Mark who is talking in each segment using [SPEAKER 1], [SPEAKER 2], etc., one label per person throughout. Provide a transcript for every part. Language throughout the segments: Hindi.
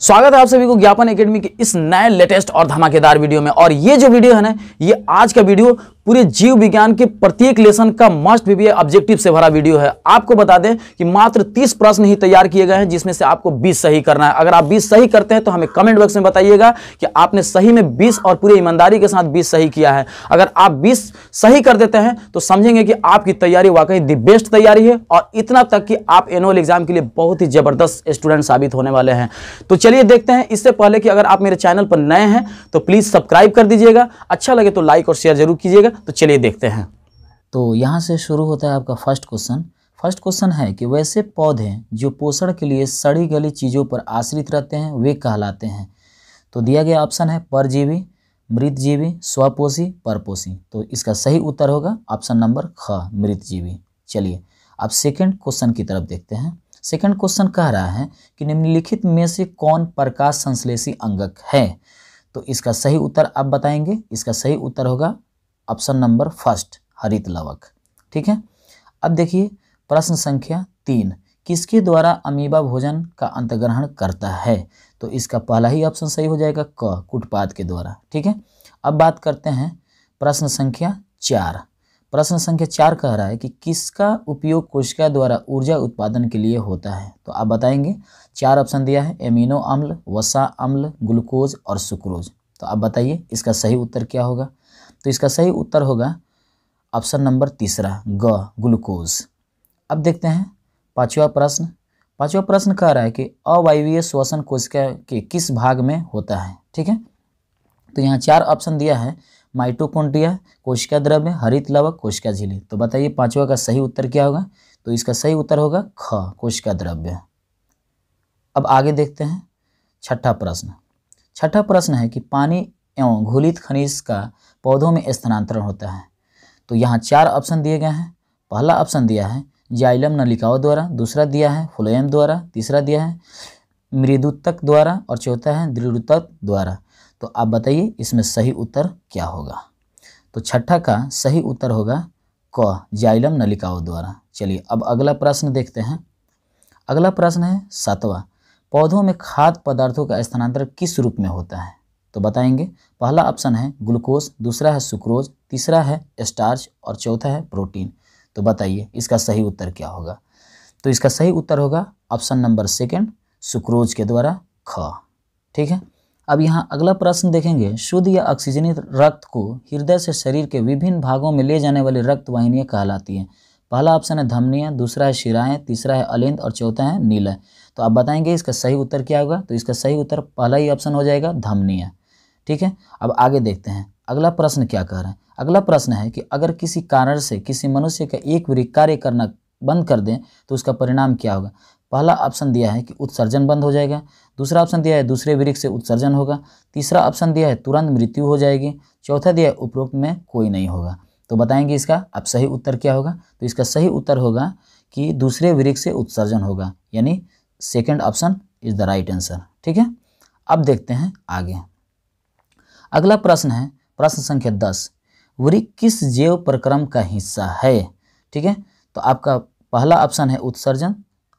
[SPEAKER 1] स्वागत है आप सभी को ज्ञापन एकेडमी के इस नए लेटेस्ट और धमाकेदार वीडियो में और ये जो वीडियो है ना ये आज का वीडियो पूरे जीव विज्ञान के प्रत्येक लेसन का मस्ट भी ऑब्जेक्टिव से भरा वीडियो है आपको बता दें कि मात्र 30 प्रश्न ही तैयार किए गए हैं जिसमें से आपको 20 सही करना है अगर आप 20 सही करते हैं तो हमें कमेंट बॉक्स में बताइएगा कि आपने सही में 20 और पूरी ईमानदारी के साथ 20 सही किया है अगर आप 20 सही कर देते हैं तो समझेंगे कि आपकी तैयारी वाकई दी बेस्ट तैयारी है और इतना तक कि आप एनुअल एग्जाम के लिए बहुत ही जबरदस्त स्टूडेंट साबित होने वाले हैं तो चलिए देखते हैं इससे पहले कि अगर आप मेरे चैनल पर नए हैं तो प्लीज़ सब्सक्राइब कर दीजिएगा अच्छा लगे तो लाइक और शेयर जरूर कीजिएगा तो चलिए देखते हैं तो यहाँ से शुरू होता है आपका फर्स्ट क्वेश्चन फर्स्ट क्वेश्चन है कि वैसे पौधे जो पोषण के लिए सड़ी गली चीज़ों पर आश्रित रहते हैं वे कहलाते हैं तो दिया गया ऑप्शन है परजीवी मृतजीवी स्वपोषी परपोषी तो इसका सही उत्तर होगा ऑप्शन नंबर ख मृतजीवी चलिए अब सेकंड क्वेश्चन की तरफ देखते हैं सेकंड क्वेश्चन कह रहा है कि निम्नलिखित में से कौन प्रकाश संश्लेषी अंगक है तो इसका सही उत्तर आप बताएंगे इसका सही उत्तर होगा ऑप्शन नंबर फर्स्ट हरित लवक ठीक है अब देखिए प्रश्न संख्या तीन किसके द्वारा अमीबा भोजन का अंतग्रहण करता है तो इसका पहला ही ऑप्शन सही हो जाएगा क कुटपात के द्वारा ठीक है अब बात करते हैं प्रश्न संख्या चार प्रश्न संख्या चार कह रहा है कि किसका उपयोग कोशिका द्वारा ऊर्जा उत्पादन के लिए होता है तो आप बताएंगे चार ऑप्शन दिया है एमिनो अम्ल वसा अम्ल ग्लूकोज और सुक्रोज तो आप बताइए इसका सही उत्तर क्या होगा तो इसका सही उत्तर होगा ऑप्शन नंबर तीसरा ग ग्लूकोज अब देखते हैं पाँचवा प्रश्न पाँचवा प्रश्न कह रहा है कि अवायवीय श्वसन कोशिका के किस भाग में होता है ठीक है तो यहाँ चार ऑप्शन दिया है माइटोकॉन्ड्रिया कोशिका द्रव्य हरित लवक कोशिका झिली तो बताइए पांचवा का सही उत्तर क्या होगा तो इसका सही उत्तर होगा ख कोशिका द्रव्य अब आगे देखते हैं छठा प्रश्न छठा प्रश्न है कि पानी एवं घुलित खनिज का पौधों में स्थानांतरण होता है तो यहाँ चार ऑप्शन दिए गए हैं पहला ऑप्शन दिया है जाइलम नलिकाओं द्वारा दूसरा दिया है फ्लोएम द्वारा तीसरा दिया है मृदुतक द्वारा और चौथा है दृढ़तक द्वारा तो आप बताइए इसमें सही उत्तर क्या होगा तो छठा का सही उत्तर होगा क जाइलम नलिकाओं द्वारा चलिए अब अगला प्रश्न देखते हैं अगला प्रश्न है सातवा पौधों में खाद्य पदार्थों का स्थानांतरण किस रूप में होता है तो बताएंगे पहला ऑप्शन है ग्लूकोज दूसरा है सुक्रोज तीसरा है स्टार्च और चौथा है प्रोटीन तो बताइए इसका सही उत्तर क्या होगा तो इसका सही उत्तर होगा ऑप्शन नंबर सेकेंड सुक्रोज के द्वारा ख ठीक है अब यहाँ अगला प्रश्न देखेंगे शुद्ध या ऑक्सीजनित रक्त को हृदय से शरीर के विभिन्न भागों में ले जाने वाली रक्त वाहिनियाँ कहलाती हैं पहला ऑप्शन है धमनियाँ दूसरा है शिराएँ तीसरा है अलिंद और चौथा है नीलय तो आप बताएंगे इसका सही उत्तर क्या होगा तो इसका सही उत्तर पहला ही ऑप्शन हो जाएगा धमनियाँ ठीक है अब आगे देखते हैं अगला प्रश्न क्या कह रहे हैं अगला प्रश्न है कि अगर किसी कारण से किसी मनुष्य का एक वृक्ष कार्य करना बंद कर दें तो उसका परिणाम क्या होगा पहला ऑप्शन दिया है कि उत्सर्जन बंद हो जाएगा दूसरा ऑप्शन दिया है दूसरे वृक्ष से उत्सर्जन होगा तीसरा ऑप्शन दिया है तुरंत मृत्यु हो जाएगी चौथा दिया है उपरोक्त में कोई नहीं होगा तो बताएंगे इसका अब सही उत्तर क्या होगा तो इसका सही उत्तर होगा कि दूसरे वृक्ष से उत्सर्जन होगा यानी second option is the right answer ठीक है अब देखते हैं आगे अगला प्रश्न है प्रश्न संख्या दस वृक्ष किस जैव प्रक्रम का हिस्सा है ठीक है तो आपका पहला ऑप्शन है उत्सर्जन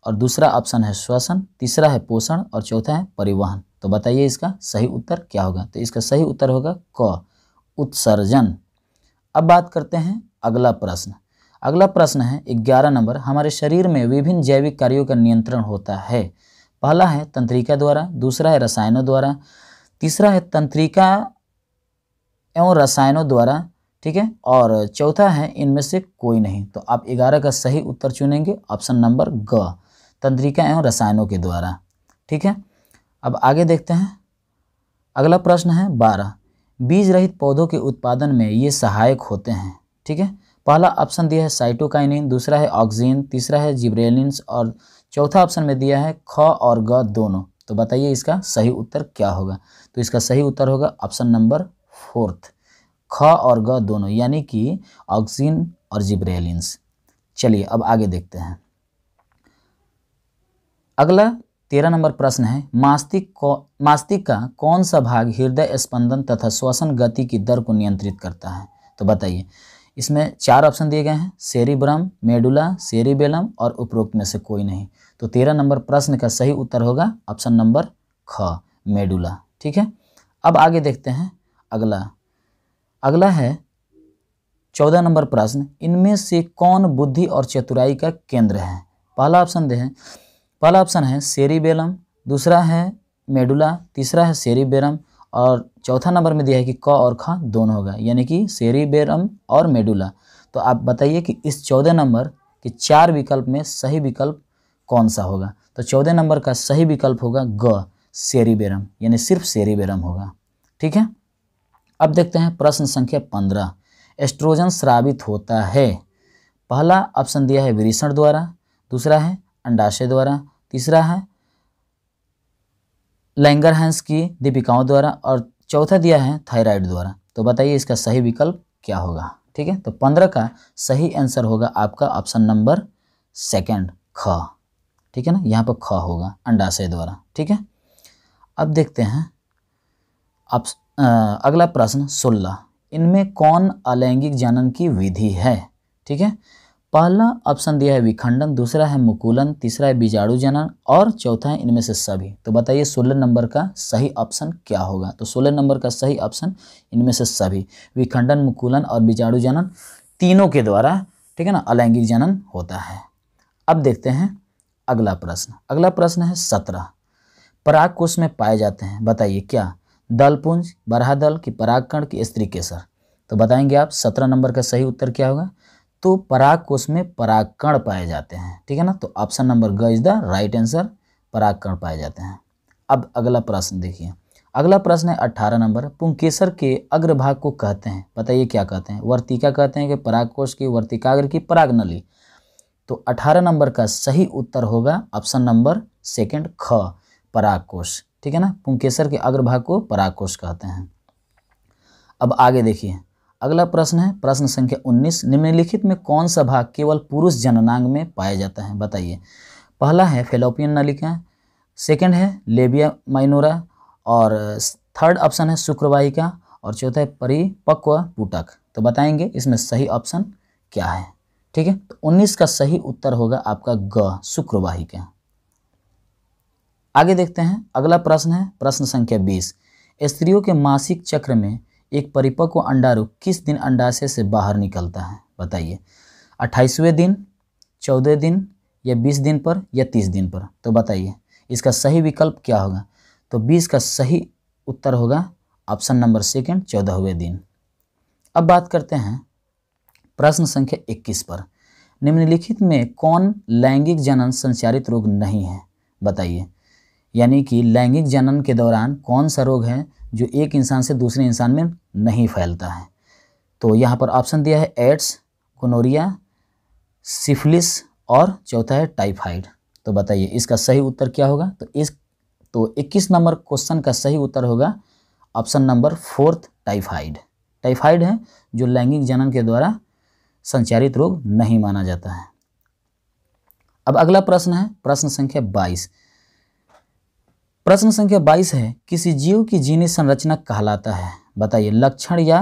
[SPEAKER 1] और दूसरा ऑप्शन है श्वसन तीसरा है पोषण और चौथा है परिवहन तो बताइए इसका सही उत्तर क्या होगा तो इसका सही उत्तर होगा क उत्सर्जन अब बात करते हैं अगला प्रश्न अगला प्रश्न है ग्यारह नंबर हमारे शरीर में विभिन्न जैविक कार्यों का नियंत्रण होता है पहला है तंत्रिका द्वारा दूसरा है रसायनों द्वारा तीसरा है तंत्रिका एवं रसायनों द्वारा ठीक है और चौथा है इनमें से कोई नहीं तो आप ग्यारह का सही उत्तर चुनेंगे ऑप्शन नंबर ग तंत्रिका एवं रसायनों के द्वारा ठीक है अब आगे देखते हैं अगला प्रश्न है बारह बीज रहित पौधों के उत्पादन में ये सहायक होते हैं ठीक है पहला ऑप्शन दिया है साइटोकाइनिन दूसरा है ऑक्सीजन तीसरा है जिब्रेलिन्स और चौथा ऑप्शन में दिया है ख और ग दोनों तो बताइए इसका सही उत्तर क्या होगा तो इसका सही उत्तर होगा ऑप्शन नंबर फोर्थ ख और ग दोनों यानी कि ऑक्सीजन और जिब्रेलिन्स चलिए अब आगे देखते हैं अगला तेरह नंबर प्रश्न है मास्तिक को मास्तिक का कौन सा भाग हृदय स्पंदन तथा श्वसन गति की दर को नियंत्रित करता है तो बताइए इसमें चार ऑप्शन दिए गए हैं सेरिब्रम मेडुला सेरिबेलम और उपरोक्त में से कोई नहीं तो तेरह नंबर प्रश्न का सही उत्तर होगा ऑप्शन नंबर ख मेडुला ठीक है अब आगे देखते हैं अगला अगला है चौदह नंबर प्रश्न इनमें से कौन बुद्धि और चतुराई का केंद्र है पहला ऑप्शन दे है पहला ऑप्शन है सेरिबेलम दूसरा है मेडुला तीसरा है सेरिबेरम और चौथा नंबर में दिया है कि क और ख दोनों होगा यानी कि सेरिबेरम और मेडुला तो आप बताइए कि इस चौदह नंबर के चार विकल्प में सही विकल्प कौन सा होगा तो चौदह नंबर का सही विकल्प होगा ग सेरिबेरम यानी सिर्फ सेरिबेरम होगा ठीक है अब देखते हैं प्रश्न संख्या पंद्रह एस्ट्रोजन श्रावित होता है पहला ऑप्शन दिया है विरीषण द्वारा दूसरा है अंडाशय द्वारा तीसरा है लैंगरहैंस की दीपिकाओं द्वारा और चौथा दिया है थायराइड द्वारा तो बताइए इसका सही विकल्प क्या होगा ठीक है तो पंद्रह का सही आंसर होगा आपका ऑप्शन नंबर सेकंड ख ठीक है ना यहाँ पर ख होगा अंडाशय द्वारा ठीक है अब देखते हैं अब अगला प्रश्न सोलह इनमें कौन अलैंगिक जनन की विधि है ठीक है पहला ऑप्शन दिया है विखंडन दूसरा है मुकुलन तीसरा है बीजाणु जनन और चौथा है इनमें से सभी तो बताइए सोलह नंबर का सही ऑप्शन क्या होगा तो सोलह नंबर का सही ऑप्शन इनमें से सभी विखंडन मुकुलन और बीजाणु जनन तीनों के द्वारा ठीक है ना अलैंगिक जनन होता है अब देखते हैं अगला प्रश्न अगला प्रश्न है सत्रह पराग कोश में पाए जाते हैं बताइए क्या दलपुंज बरहा दल की पराग कण की स्त्री केसर तो बताएंगे आप सत्रह नंबर का सही उत्तर क्या होगा तो पराग कोश में परागकण पाए जाते हैं ठीक है ना तो ऑप्शन नंबर ग इज द राइट आंसर परागकण पाए जाते हैं अब अगला प्रश्न देखिए अगला प्रश्न है अट्ठारह नंबर पुंकेसर के अग्रभाग को कहते हैं बताइए क्या कहते हैं वर्तिका कहते हैं कि परागकोश की वर्तिकाग्र की पराग नली तो अठारह नंबर का सही उत्तर होगा ऑप्शन नंबर सेकेंड ख परागकोश ठीक है ना पुंकेसर के अग्रभाग को परागकोश कहते हैं अब आगे देखिए अगला प्रश्न है प्रश्न संख्या 19 निम्नलिखित में कौन सा भाग केवल पुरुष जननांग में पाया जाता है बताइए पहला है फेलोपियन नलिका सेकंड है लेबिया माइनोरा और थर्ड ऑप्शन है शुक्रवाहिका और चौथा है परिपक्व पुटक तो बताएंगे इसमें सही ऑप्शन क्या है ठीक है तो उन्नीस का सही उत्तर होगा आपका ग शुक्रवाहिका आगे देखते हैं अगला प्रश्न है प्रश्न संख्या बीस स्त्रियों के मासिक चक्र में एक परिपक्व अंडारू किस दिन अंडाशय से बाहर निकलता है बताइए अट्ठाईसवें दिन चौदह दिन या बीस दिन पर या तीस दिन पर तो बताइए इसका सही विकल्प क्या होगा तो बीस का सही उत्तर होगा ऑप्शन नंबर सेकेंड चौदहवें दिन अब बात करते हैं प्रश्न संख्या इक्कीस पर निम्नलिखित में कौन लैंगिक जनन संचारित रोग नहीं है बताइए यानी कि लैंगिक जनन के दौरान कौन सा रोग है जो एक इंसान से दूसरे इंसान में नहीं फैलता है तो यहाँ पर ऑप्शन दिया है एड्स कोनोरिया सिफिलिस और चौथा है टाइफाइड तो बताइए इसका सही उत्तर क्या होगा तो इस तो 21 नंबर क्वेश्चन का सही उत्तर होगा option number fourth typhoid typhoid है जो लैंगिक जनन के द्वारा संचारित रोग नहीं माना जाता है अब अगला प्रश्न है प्रश्न संख्या बाईस प्रश्न संख्या 22 है किसी जीव की जीनी संरचना कहलाता है बताइए लक्षण या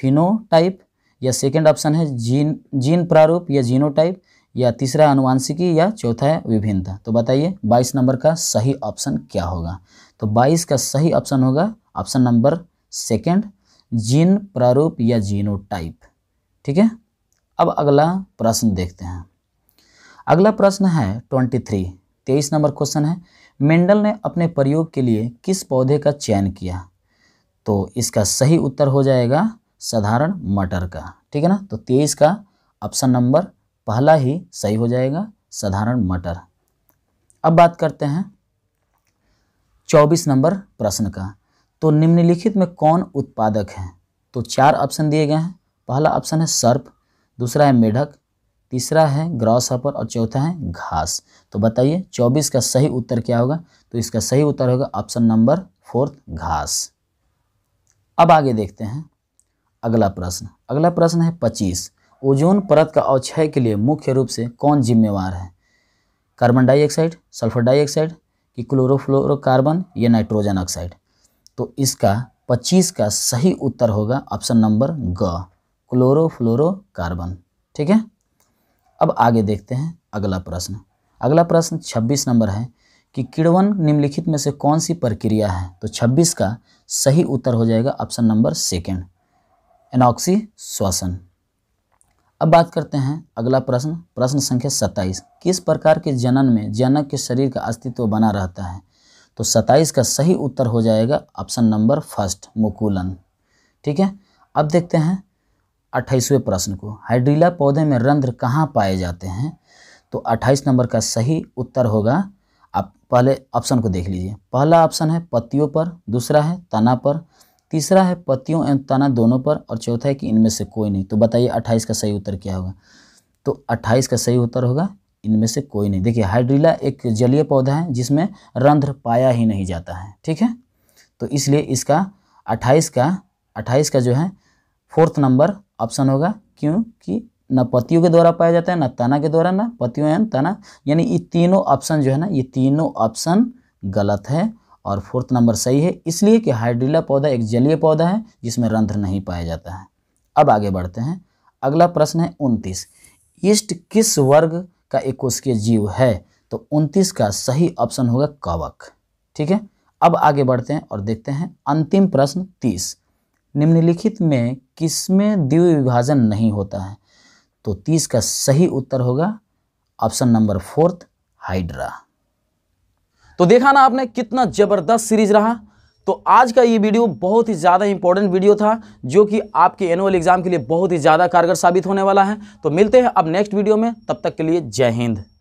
[SPEAKER 1] फिनोटाइप या सेकेंड ऑप्शन है जीन जीन प्रारूप या जीनोटाइप या तीसरा अनुवांशिकी या चौथा है विभिन्नता तो बताइए 22 नंबर का सही ऑप्शन क्या होगा तो 22 का सही ऑप्शन होगा ऑप्शन नंबर सेकेंड जीन प्रारूप या टाइप ठीक है अब अगला प्रश्न देखते हैं अगला प्रश्न है ट्वेंटी थ्री तेईस नंबर क्वेश्चन है मेंडल ने अपने प्रयोग के लिए किस पौधे का चयन किया तो इसका सही उत्तर हो जाएगा साधारण मटर का ठीक है ना तो तेईस का ऑप्शन नंबर पहला ही सही हो जाएगा साधारण मटर अब बात करते हैं चौबीस नंबर प्रश्न का तो निम्नलिखित में कौन उत्पादक है तो चार ऑप्शन दिए गए हैं पहला ऑप्शन है सर्प दूसरा है मेढक तीसरा है ग्रॉस हॉपर और चौथा है घास तो बताइए चौबीस का सही उत्तर क्या होगा तो इसका सही उत्तर होगा ऑप्शन नंबर फोर्थ घास अब आगे देखते हैं अगला प्रश्न अगला प्रश्न है पच्चीस ओजोन परत का अवक्षय के लिए मुख्य रूप से कौन जिम्मेवार है कार्बन डाइऑक्साइड सल्फर डाइऑक्साइड कि क्लोरोफ्लोरोकार्बन या नाइट्रोजन ऑक्साइड तो इसका 25 का सही उत्तर होगा ऑप्शन नंबर ग क्लोरोफ्लोरोकार्बन ठीक है अब आगे देखते हैं अगला प्रश्न अगला प्रश्न 26 नंबर है कि किड़वन निम्नलिखित में से कौन सी प्रक्रिया है तो 26 का सही उत्तर हो जाएगा ऑप्शन नंबर सेकेंड एनॉक्सी श्वसन अब बात करते हैं अगला प्रश्न प्रश्न संख्या 27 किस प्रकार के जनन में जनक के शरीर का अस्तित्व बना रहता है तो 27 का सही उत्तर हो जाएगा ऑप्शन नंबर फर्स्ट मुकुलन ठीक है अब देखते हैं अट्ठाईसवें प्रश्न को हाइड्रीला पौधे में रंध्र कहाँ पाए जाते हैं तो अट्ठाईस नंबर का सही उत्तर होगा आप पहले ऑप्शन को देख लीजिए पहला ऑप्शन है पत्तियों पर दूसरा है तना पर तीसरा है पत्तियों एवं तना दोनों पर और चौथा है कि इनमें से कोई नहीं तो बताइए अट्ठाईस का सही उत्तर क्या होगा तो अट्ठाईस का सही उत्तर होगा इनमें से कोई नहीं देखिए हाइड्रीला एक जलीय पौधा है जिसमें रंध्र पाया ही नहीं जाता है ठीक है तो इसलिए इसका अट्ठाईस का अट्ठाईस का जो है फोर्थ नंबर ऑप्शन होगा क्योंकि न पतियों के द्वारा पाया जाता है न तना के द्वारा न पतियों एन तना यानी ये तीनों ऑप्शन जो है ना ये तीनों ऑप्शन गलत है और फोर्थ नंबर सही है इसलिए कि हाइड्रिला पौधा एक जलीय पौधा है जिसमें रंध्र नहीं पाया जाता है अब आगे बढ़ते हैं अगला प्रश्न है उनतीस ईस्ट किस वर्ग का एक कोशिकीय जीव है तो उनतीस का सही ऑप्शन होगा कवक ठीक है अब आगे बढ़ते हैं और देखते हैं अंतिम प्रश्न तीस निम्नलिखित में किसमें द्वि विभाजन नहीं होता है तो तीस का सही उत्तर होगा ऑप्शन नंबर फोर्थ हाइड्रा तो देखा ना आपने कितना ज़बरदस्त सीरीज रहा तो आज का ये वीडियो बहुत ही ज़्यादा इंपॉर्टेंट वीडियो था जो कि आपके एनुअल एग्जाम के लिए बहुत ही ज़्यादा कारगर साबित होने वाला है तो मिलते हैं अब नेक्स्ट वीडियो में तब तक के लिए जय हिंद